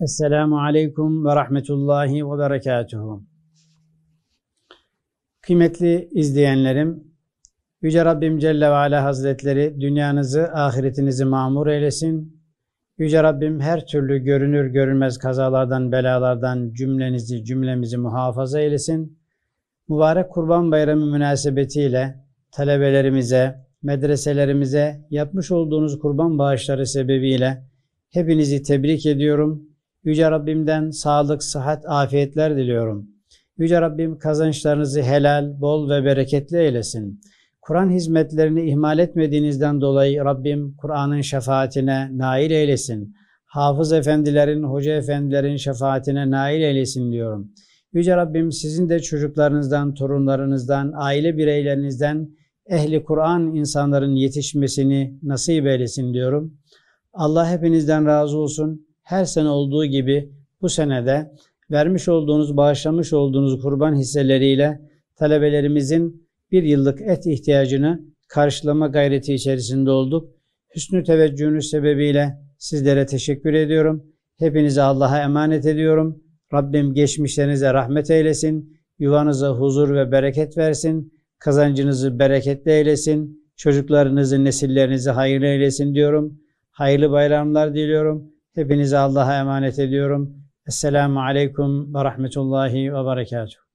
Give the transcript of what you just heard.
Esselamu Aleyküm ve Rahmetullahi ve Berekatuhu. Kıymetli izleyenlerim, Yüce Rabbim Celle ve Ala Hazretleri dünyanızı, ahiretinizi mamur eylesin. Yüce Rabbim her türlü görünür görünmez kazalardan, belalardan cümlenizi, cümlemizi muhafaza eylesin. Mübarek Kurban Bayramı münasebetiyle talebelerimize, medreselerimize yapmış olduğunuz kurban bağışları sebebiyle hepinizi tebrik ediyorum Yüce Rabbimden sağlık, sıhhat, afiyetler diliyorum. Yüce Rabbim kazançlarınızı helal, bol ve bereketli eylesin. Kur'an hizmetlerini ihmal etmediğinizden dolayı Rabbim Kur'an'ın şefaatine nail eylesin. Hafız efendilerin, hoca efendilerin şefaatine nail eylesin diyorum. Yüce Rabbim sizin de çocuklarınızdan, torunlarınızdan, aile bireylerinizden ehli Kur'an insanların yetişmesini nasip eylesin diyorum. Allah hepinizden razı olsun her sene olduğu gibi bu senede vermiş olduğunuz, bağışlamış olduğunuz kurban hisseleriyle talebelerimizin bir yıllık et ihtiyacını karşılama gayreti içerisinde olduk. Hüsnü teveccühünüz sebebiyle sizlere teşekkür ediyorum. Hepinize Allah'a emanet ediyorum. Rabbim geçmişlerinize rahmet eylesin. Yuvanıza huzur ve bereket versin. Kazancınızı bereketli eylesin. Çocuklarınızı, nesillerinizi hayırlı eylesin diyorum. Hayırlı bayramlar diliyorum. Hepinizi Allah'a emanet ediyorum. Esselamu Aleyküm ve Rahmetullahi ve Berekatuhu.